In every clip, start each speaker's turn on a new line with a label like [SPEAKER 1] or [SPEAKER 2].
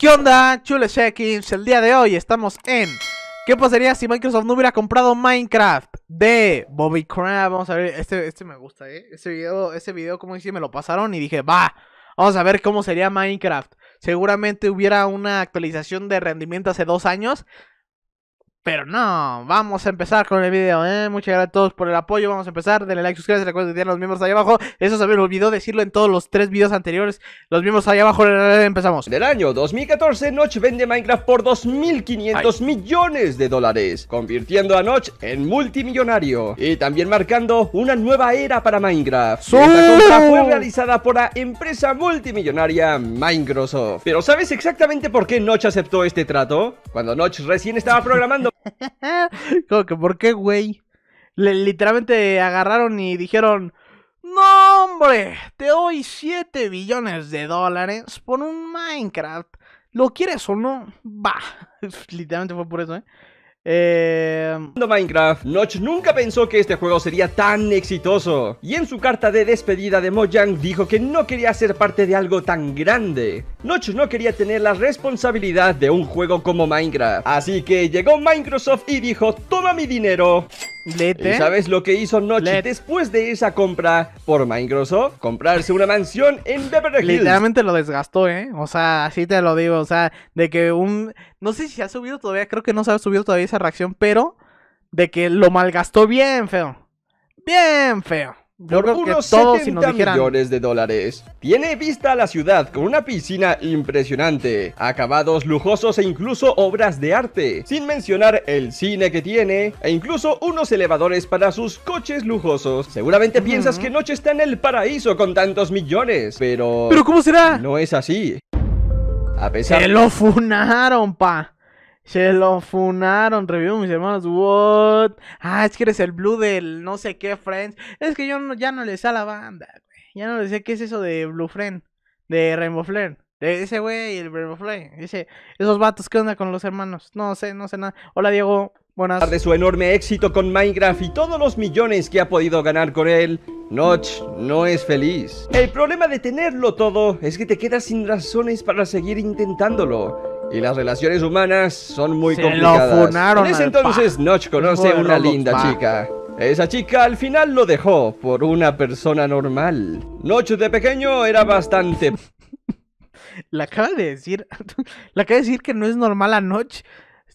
[SPEAKER 1] ¿Qué onda, chule El día de hoy estamos en ¿Qué pasaría si Microsoft no hubiera comprado Minecraft? De Bobby Crab Vamos a ver, este, este me gusta, ¿eh? Este video, ese video, como dice, me lo pasaron y dije, va, vamos a ver cómo sería Minecraft Seguramente hubiera una actualización de rendimiento hace dos años pero no, vamos a empezar con el video, ¿eh? Muchas gracias a todos por el apoyo, vamos a empezar, denle like, suscríbanse, recuerden que los miembros ahí abajo, eso se me olvidó decirlo en todos los tres videos anteriores, los miembros ahí abajo, empezamos. En el año
[SPEAKER 2] 2014, Notch vende Minecraft por 2.500 millones de dólares, convirtiendo a Notch en multimillonario, y también marcando una nueva era para Minecraft. Esta compra fue realizada por la empresa multimillonaria Microsoft. Pero ¿sabes exactamente por qué Notch aceptó este trato? Cuando Notch recién estaba programando
[SPEAKER 1] Como que, ¿por qué, güey? literalmente agarraron y dijeron... ¡No, hombre! Te doy 7 billones de dólares por un Minecraft. ¿Lo quieres o no? Va. Literalmente fue por eso, ¿eh? Eh...
[SPEAKER 2] Minecraft, Notch nunca pensó que este juego sería tan exitoso. Y en su carta de despedida de Mojang dijo que no quería ser parte de algo tan grande. Notch no quería tener la responsabilidad de un juego como Minecraft. Así que llegó Microsoft y dijo, toma mi dinero. ¿Y sabes lo que hizo Notch después de esa compra por Microsoft? Comprarse una mansión en Beverly Hills. Literalmente
[SPEAKER 1] lo desgastó, ¿eh? O sea, así te lo digo. O sea, de que un... No sé si ha subido todavía, creo que no se ha subido todavía esa reacción, pero de que lo malgastó bien feo. Bien feo. unos que todos, si nos dijeran... millones
[SPEAKER 2] de dólares. Tiene vista a la ciudad con una piscina impresionante, acabados lujosos e incluso obras de arte, sin mencionar el cine que tiene e incluso unos elevadores para sus coches lujosos. Seguramente piensas que Noche está en el paraíso con tantos millones, pero... ¿Pero cómo será? No es así. A pesar... ¡Se lo
[SPEAKER 1] funaron, pa! Se lo funaron, review mis hermanos. What? Ah, es que eres el blue del no sé qué Friends. Es que yo no, ya no le sé a la banda, güey. Ya no le sé qué es eso de Blue Friend, de Rainbow Flare. De ese güey y el Rainbow Flare. Dice, esos vatos, que onda con los hermanos? No sé, no sé nada. Hola, Diego. Buenas. De su enorme
[SPEAKER 2] éxito con Minecraft y todos los millones que ha podido ganar con él, Notch no es feliz. El problema de tenerlo todo es que te quedas sin razones para seguir intentándolo y las relaciones humanas son muy complicadas. en ese entonces, Noch Notch conoce una linda chica. Esa chica al final lo dejó por una persona normal. Notch de pequeño era bastante.
[SPEAKER 1] La acaba de decir. La acaba de decir que no es normal a Notch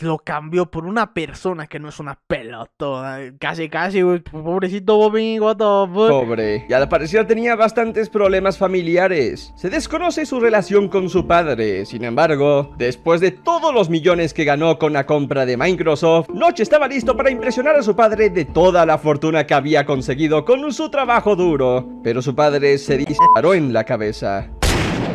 [SPEAKER 1] lo cambió por una persona que no es una pelota Casi, casi, Pobrecito Bobby, what Pobre. Y al parecer tenía
[SPEAKER 2] bastantes problemas familiares. Se desconoce su relación con su padre. Sin embargo, después de todos los millones que ganó con la compra de Microsoft, Noche estaba listo para impresionar a su padre de toda la fortuna que había conseguido con su trabajo duro. Pero su padre se disparó en la cabeza.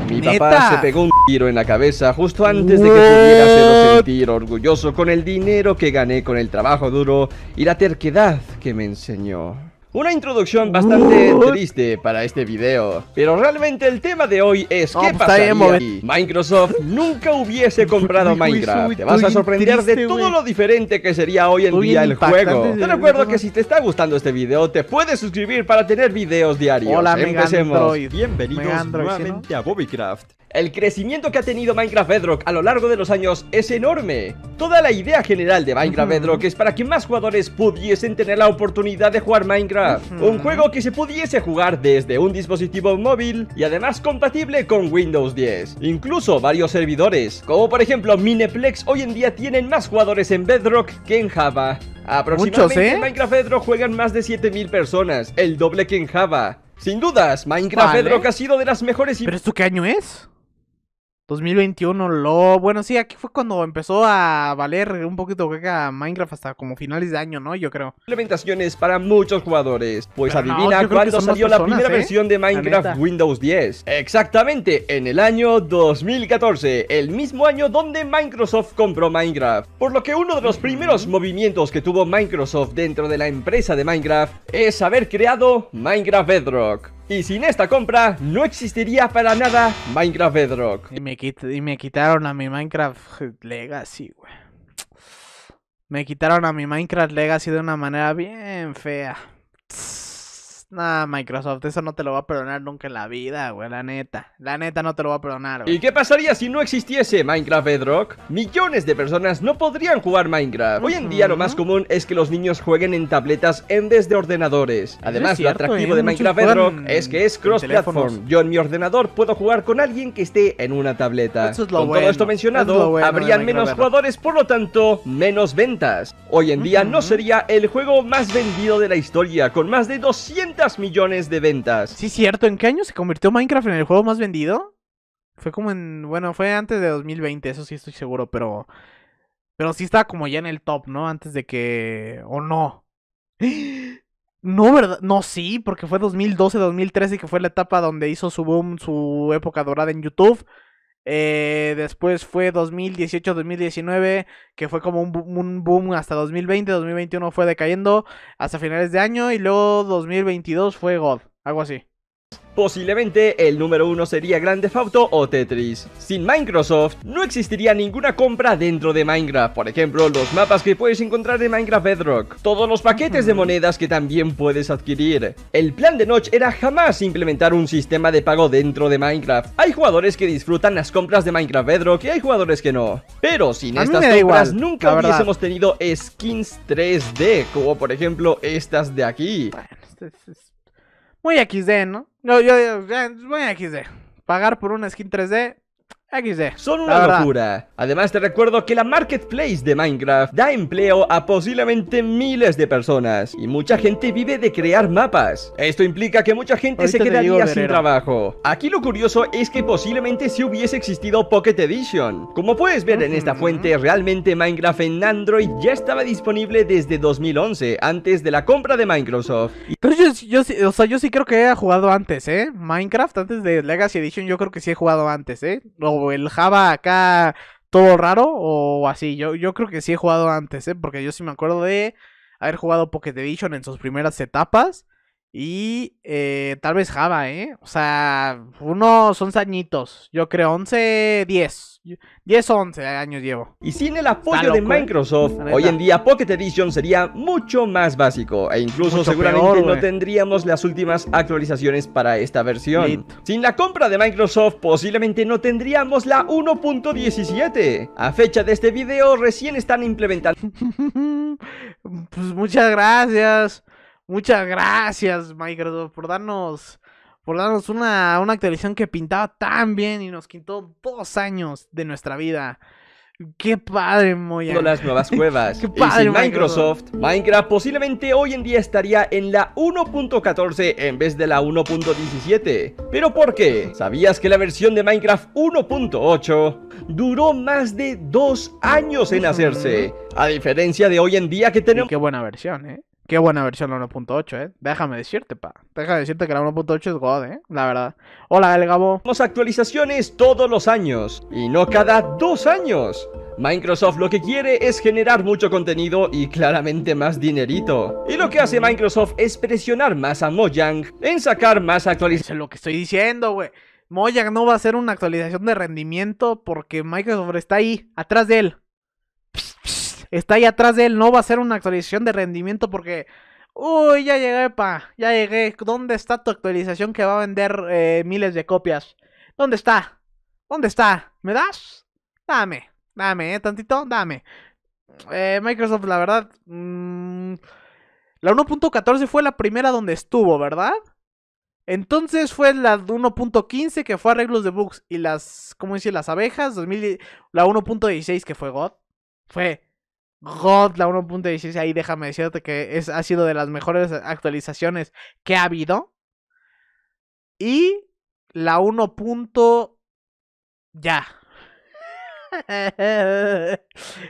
[SPEAKER 2] Mi papá se pegó un tiro en la cabeza justo antes de que pudiera hacerlo sentir orgulloso con el dinero que gané con el trabajo duro y la terquedad que me enseñó. Una introducción bastante triste para este video, pero realmente el tema de hoy es ¿Qué pues, pasaría si Microsoft nunca hubiese comprado Minecraft? Te vas a sorprender de todo lo diferente que sería hoy en día el juego. Te recuerdo que si te está gustando este video, te puedes suscribir para tener videos diarios. Hola, Empecemos. Bienvenidos nuevamente a Bobbycraft. El crecimiento que ha tenido Minecraft Bedrock a lo largo de los años es enorme. Toda la idea general de Minecraft Bedrock es para que más jugadores pudiesen tener la oportunidad de jugar Minecraft. Un juego que se pudiese jugar desde un dispositivo móvil y además compatible con Windows 10. Incluso varios servidores, como por ejemplo Mineplex, hoy en día tienen más jugadores en Bedrock que en Java. Aproximadamente ¿eh? en Minecraft Bedrock juegan más de 7000 personas, el doble que en Java. Sin dudas,
[SPEAKER 1] Minecraft Bedrock ha sido de las mejores... ¿Pero esto qué año es? 2021, lo bueno, sí, aquí fue cuando empezó a valer un poquito a Minecraft hasta como finales de año, ¿no? Yo creo.
[SPEAKER 2] Implementaciones para muchos jugadores. Pues adivina cuándo salió la primera ¿eh? versión de Minecraft Windows 10. Exactamente, en el año 2014, el mismo año donde Microsoft compró Minecraft. Por lo que uno de los mm. primeros movimientos que tuvo Microsoft dentro de la empresa de Minecraft es haber creado Minecraft Bedrock. Y sin
[SPEAKER 1] esta compra no existiría para nada Minecraft Bedrock. Y me, me quitaron a mi Minecraft Legacy, güey. Me quitaron a mi Minecraft Legacy de una manera bien fea. Ah, Microsoft, eso no te lo va a perdonar nunca en la vida, güey, la neta. La neta no te lo va a perdonar, ¿Y
[SPEAKER 2] qué pasaría si no existiese Minecraft Bedrock? Millones de personas no podrían jugar Minecraft. Hoy en día lo más común es que los niños jueguen en tabletas en vez de ordenadores. Además, lo atractivo ¿eh? de Minecraft Bedrock es que es cross-platform. Yo en mi ordenador puedo jugar con alguien que esté en una tableta. con todo esto mencionado, habrían menos jugadores, por lo tanto, menos ventas. Hoy en día no sería el juego más vendido de la historia, con más de 200 millones de ventas. Sí, cierto.
[SPEAKER 1] ¿En qué año se convirtió Minecraft en el juego más vendido? Fue como en. Bueno, fue antes de 2020, eso sí estoy seguro, pero. Pero sí estaba como ya en el top, ¿no? Antes de que. ¿O no? No, ¿verdad? No, sí, porque fue 2012, 2013 que fue la etapa donde hizo su boom, su época dorada en YouTube. Eh, después fue 2018-2019, que fue como un, un, boom hasta 2020. 2021 fue decayendo hasta finales de año. Y luego 2022 fue God, algo así.
[SPEAKER 2] Posiblemente el número uno sería Grande Theft o Tetris. Sin Microsoft no existiría ninguna compra dentro de Minecraft, por ejemplo los mapas que puedes encontrar en Minecraft Bedrock, todos los paquetes de monedas que también puedes adquirir. El plan de Notch era jamás implementar un sistema de pago dentro de Minecraft. Hay jugadores que disfrutan las compras de Minecraft Bedrock y hay jugadores que no. Pero sin estas compras nunca hubiésemos tenido skins 3D, como por ejemplo estas de aquí.
[SPEAKER 1] Este muy XD, ¿no? No, yo digo, voy pues, muy XD. Pagar por una skin 3D, son una
[SPEAKER 2] locura. Además te recuerdo que la marketplace de Minecraft da empleo a posiblemente miles de personas y mucha gente vive de crear mapas. Esto implica que mucha gente se quedaría sin trabajo. Aquí lo curioso es que posiblemente si hubiese existido Pocket Edition. Como puedes ver en esta fuente, realmente Minecraft en Android ya estaba disponible desde
[SPEAKER 1] 2011, antes de la compra de Microsoft. Pero yo, sí creo que he jugado antes, ¿eh? Minecraft antes de Legacy Edition yo creo que sí he jugado antes, ¿eh? el Java acá todo raro o así. Yo, yo creo que sí he jugado antes, ¿eh? Porque yo sí me acuerdo de haber jugado Pocket Edition en sus primeras etapas. Y eh, tal vez Java, ¿eh? O sea, unos 11 añitos. Yo creo 11, 10. 10 o 11 años llevo. Y sin el apoyo de ¿eh? Microsoft, hoy en
[SPEAKER 2] día Pocket Edition sería mucho más básico. E incluso seguramente no tendríamos las últimas actualizaciones para esta versión. Sin la compra de Microsoft, posiblemente no tendríamos la 1.17.
[SPEAKER 1] A fecha de este video, recién están implementando. pues muchas gracias. Muchas gracias, Microsoft, por darnos, por darnos una, una actualización que pintaba tan bien y nos quitó dos años de nuestra vida. Qué padre, Con Las
[SPEAKER 2] nuevas cuevas. Qué padre, y Microsoft, Minecraft posiblemente hoy en día estaría en la 1.14 en vez de la 1.17. ¿Pero por qué? ¿Sabías que la versión de Minecraft 1.8 duró
[SPEAKER 1] más de dos años en hacerse? A diferencia de hoy en día que tenemos... qué buena versión, ¿eh? Qué buena versión la 1.8, ¿eh? Déjame decirte, pa. Déjame decirte que la 1.8 es God, ¿eh? La verdad. Hola, El Gabo. Tenemos actualizaciones todos los años. Y no cada dos
[SPEAKER 2] años. Microsoft lo que quiere es generar mucho contenido y claramente más dinerito.
[SPEAKER 1] Y lo que hace Microsoft es presionar más a Mojang en sacar más actualizaciones. Es lo que estoy diciendo, güey. Mojang no va a hacer una actualización de rendimiento porque Microsoft está ahí, atrás de él. Psh, está ahí atrás de él, no va a ser una actualización de rendimiento porque... Uy, ya llegué, pa, ya llegué. ¿Dónde está tu actualización que va a vender eh, miles de copias? ¿Dónde está? ¿Dónde está? ¿Me das? Dame, dame, ¿eh? Tantito, dame. Eh, Microsoft, la verdad... Mm, la 1.14 fue la primera donde estuvo, ¿verdad? Entonces fue la 1.15 que fue arreglos de Books y las, ¿cómo dice? Las abejas, la 1.16 que fue God. Fue God, la 1.16, ahí déjame decirte que es, ha sido de las mejores actualizaciones que ha habido. Y la 1. ya.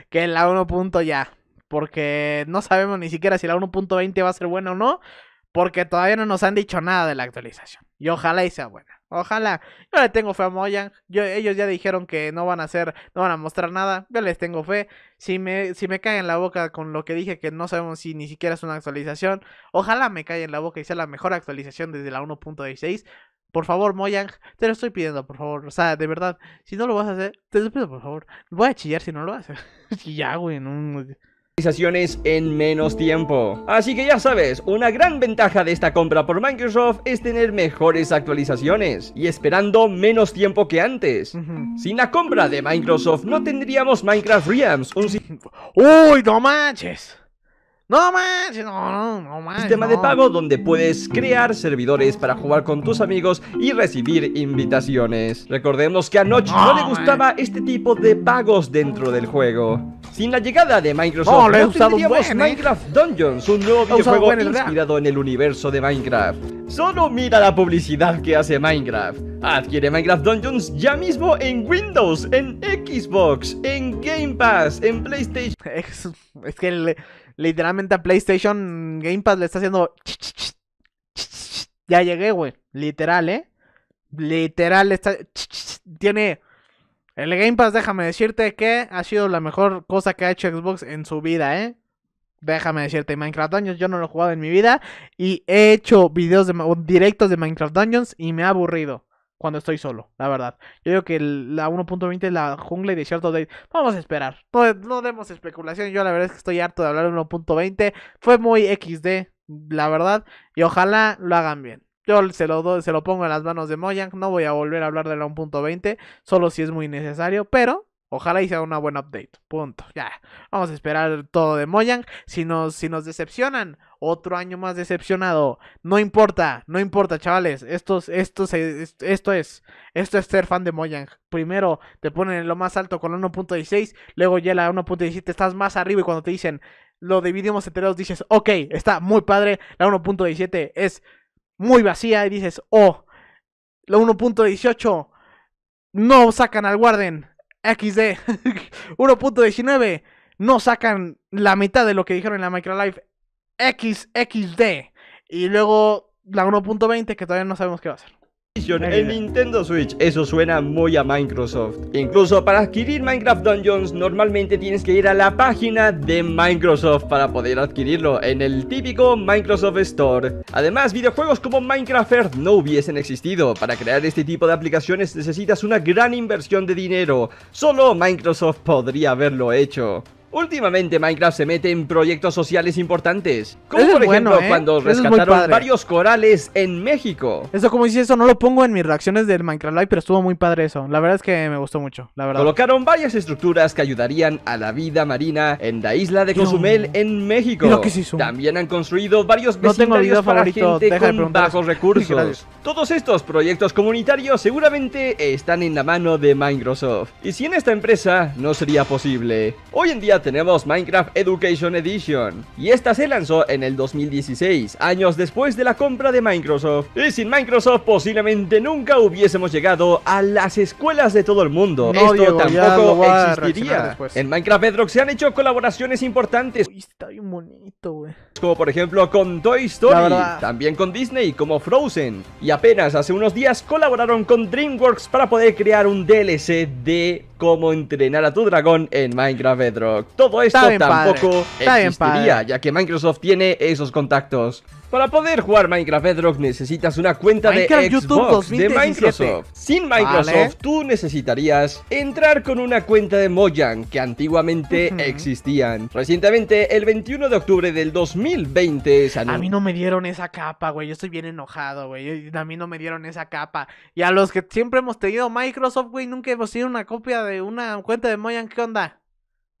[SPEAKER 1] que la 1. ya. Porque no sabemos ni siquiera si la 1.20 va a ser buena o no. Porque todavía no nos han dicho nada de la actualización. Y ojalá y sea buena. Ojalá. Yo le tengo fe a Moyang. Yo, ellos ya dijeron que no van a hacer, no van a mostrar nada. Yo les tengo fe. Si me, si me caen en la boca con lo que dije, que no sabemos si ni siquiera es una actualización. Ojalá me cae en la boca y sea la mejor actualización desde la 1.16. Por favor, Moyang, te lo estoy pidiendo, por favor. O sea, de verdad, si no lo vas a hacer, te lo pido, por favor. Voy a chillar si no lo haces. ya, güey, no.
[SPEAKER 2] Actualizaciones en menos tiempo. Así que ya sabes, una gran ventaja de esta compra por Microsoft es tener mejores actualizaciones y esperando menos tiempo que antes. Sin la compra de Microsoft no tendríamos Minecraft Realms, un ¡Uy, no manches! No manches, no, Sistema de pago donde puedes crear servidores para jugar con tus amigos y recibir invitaciones. Recordemos que a Notch no, le gustaba este tipo de pagos dentro del juego. Sin la llegada de Microsoft, oh, ¿eh? Minecraft Dungeons, un nuevo videojuego inspirado en el universo de Minecraft. Solo mira la publicidad que hace Minecraft. Adquiere Minecraft Dungeons ya mismo en Windows, en Xbox,
[SPEAKER 1] en Game Pass, en PlayStation. Es, que literalmente a PlayStation Game Pass le está haciendo... Ya llegué, güey. Literal, ¿eh? Literal está... Tiene el Game Pass, déjame decirte que ha sido la mejor cosa que ha hecho Xbox en su vida, ¿eh? Déjame decirte, Minecraft Dungeons yo no lo he jugado en mi vida y he hecho videos de, directos de Minecraft Dungeons y me ha aburrido cuando estoy solo, la verdad. Yo digo que la 1.20 la jungla y desierto de... Vamos a esperar, no, no demos especulación, yo la verdad es que estoy harto de hablar de 1.20, fue muy XD, la verdad, y ojalá lo hagan bien. Yo se lo, se lo pongo en las manos de Moyang No voy a volver a hablar de la 1.20, solo si es muy necesario, pero Ojalá y sea una buena update. Punto. Ya. Vamos a esperar todo de Moyang Si nos, si nos decepcionan, otro año más decepcionado. No importa, no importa, chavales. Esto, es esto es. Esto es ser fan de Moyang Primero te ponen en lo más alto con la 1.16. Luego ya la 1.17 estás más arriba. Y cuando te dicen lo dividimos entre dos, dices, ok, está muy padre. La 1.17 es muy vacía y dices, oh, la 1.18, no sacan al Warden, XD, 1.19, no sacan la mitad de lo que dijeron en la Microlife, XXD, y luego la 1.20 que todavía no sabemos qué va a ser
[SPEAKER 2] en Nintendo Switch. Eso suena muy a Microsoft. Incluso para adquirir Minecraft Dungeons normalmente tienes que ir a la página de Microsoft para poder adquirirlo en el típico Microsoft Store. Además, videojuegos como Minecraft Earth no hubiesen existido. Para crear este tipo de aplicaciones necesitas una gran inversión de dinero. Solo Microsoft podría haberlo hecho. Últimamente Minecraft se mete en proyectos sociales importantes, como por ejemplo ¿eh? cuando rescataron varios corales en México.
[SPEAKER 1] Eso como si eso, no lo pongo en mis reacciones del Minecraft Live, pero estuvo muy padre eso. La verdad es que me gustó mucho, Colocaron
[SPEAKER 2] varias estructuras que ayudarían a la vida marina en la isla de Cozumel en México. También han construido varios no para gente con bajos recursos. Todos estos proyectos comunitarios seguramente están en la mano de Microsoft. Y sin esta empresa no sería posible. Hoy en día tenemos Minecraft Education Edition, y esta se lanzó en el 2016, años después de la compra de Microsoft. Y sin Microsoft posiblemente nunca hubiésemos llegado a las escuelas de todo el mundo. Esto tampoco existiría. En Minecraft Bedrock se han hecho colaboraciones importantes.
[SPEAKER 1] está bonito, güey.
[SPEAKER 2] Como por ejemplo con Toy Story, también con Disney como Frozen. Y apenas hace unos días colaboraron con DreamWorks para poder crear un DLC de cómo entrenar a tu dragón en Minecraft Bedrock. Todo esto tampoco existiría, ya que Microsoft tiene esos contactos. Para poder jugar Minecraft Bedrock necesitas una cuenta de Xbox de Microsoft. Sin Microsoft tú necesitarías entrar con una cuenta de Mojang que antiguamente existían. Recientemente, el 21 de octubre del 2020 A mí no
[SPEAKER 1] me dieron esa capa, güey. Yo estoy bien enojado, güey. A mí no me dieron esa capa. Y a los que siempre hemos tenido Microsoft, güey, nunca hemos tenido una copia de una cuenta de Mojang. ¿Qué onda?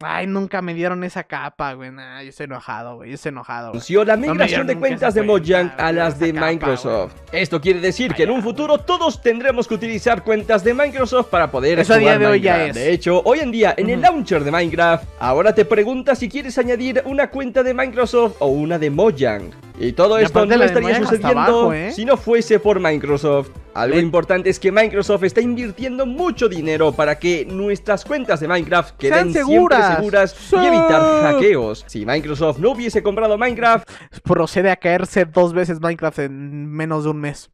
[SPEAKER 1] Ay, nunca me dieron esa capa, güey. Nah, yo estoy enojado, güey. Yo estoy enojado. la migración de cuentas
[SPEAKER 2] de Mojang a las de Microsoft. Esto quiere decir que en un futuro todos tendremos que utilizar cuentas de Microsoft para poder Eso jugar a día de hoy De hecho, hoy en día en el launcher de Minecraft, ahora te pregunta si quieres añadir una cuenta de Microsoft o una de Mojang. Y todo esto no estaría sucediendo ¿eh? si no fuese por Microsoft. Algo importante es que Microsoft está invirtiendo mucho dinero para que nuestras cuentas de Minecraft queden siempre seguras y evitar hackeos. Si Microsoft no hubiese comprado Minecraft,
[SPEAKER 1] procede a caerse dos veces Minecraft en menos de un mes.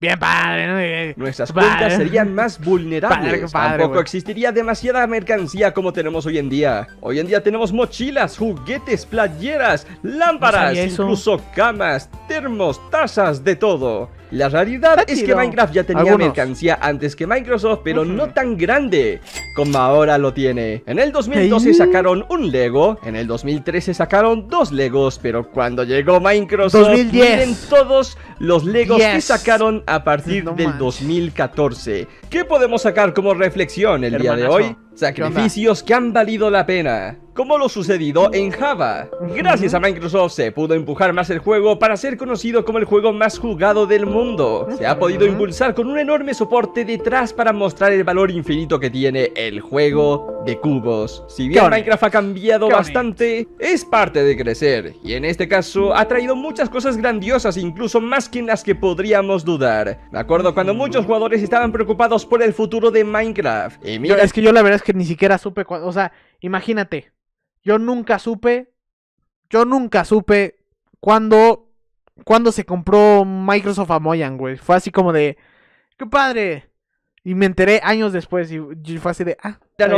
[SPEAKER 2] Bien padre, Nuestras cuentas serían más vulnerables. Tampoco existiría demasiada mercancía como tenemos hoy en día. Hoy en día tenemos mochilas, juguetes, playeras, lámparas, pues incluso camas, termos, tazas, de todo. La realidad es que Minecraft ya tenía mercancía antes que Microsoft, pero no tan grande como ahora lo tiene. En el 2012 sacaron un Lego, en el 2013 sacaron dos Legos, pero cuando llegó Microsoft, 2010. todos los Legos que sacaron a partir del 2014. ¿Qué podemos sacar como reflexión el día de hoy? Sacrificios que han valido la pena, como lo sucedido en Java. Gracias a Microsoft se pudo empujar más el juego para ser conocido como el juego más jugado del mundo. Se ha podido impulsar con un enorme soporte detrás para mostrar el valor infinito que tiene el juego de cubos. Si bien Minecraft ha cambiado bastante, es parte de crecer, y en este caso ha traído muchas cosas grandiosas, incluso más que en las que podríamos dudar. Me acuerdo cuando muchos jugadores estaban preocupados por el futuro de Minecraft. Y es que yo la
[SPEAKER 1] verdad es que ni siquiera supe, cuando, o sea, imagínate, yo nunca supe, yo nunca supe cuando Cuando se compró Microsoft a Moyan, güey. Fue así como de, qué padre, y me enteré años después y, fue así de, ah. Ya no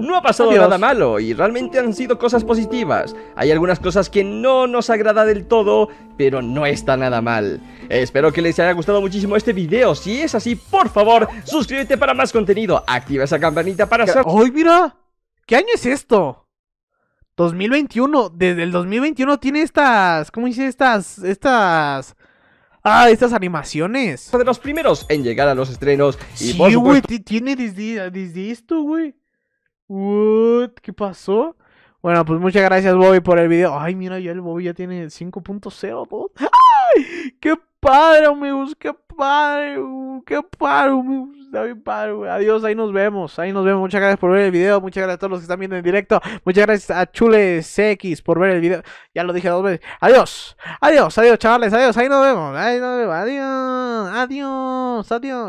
[SPEAKER 1] no ha pasado nada
[SPEAKER 2] malo y realmente han sido cosas positivas. Hay algunas cosas que no nos agrada del todo, pero no está nada mal. Espero que les haya gustado muchísimo este video. Si es así, por favor, suscríbete para más contenido. Activa esa campanita para saber. ¡Ay,
[SPEAKER 1] mira! ¿Qué año es esto? 2021, desde el 2021 tiene estas, ¿cómo dice? Estas, estas Ah, estas animaciones. De los primeros en llegar a los estrenos. Y sí, güey, tiene desde, esto, güey. What? ¿Qué pasó? Bueno, pues muchas gracias, Bobby, por el video. Ay, mira, ya el Bobby ya tiene 5.0, ¡Ay! ¡Qué padre, amigos! ¡Qué padre, qué Adiós, ahí nos vemos, ahí nos vemos. Muchas gracias por ver el video, muchas gracias a todos los que están viendo en directo. Muchas gracias a x por ver el video. Ya lo dije dos veces. Adiós, adiós, adiós, chavales, adiós, ahí nos vemos, ahí nos vemos. Adiós, adiós, adiós.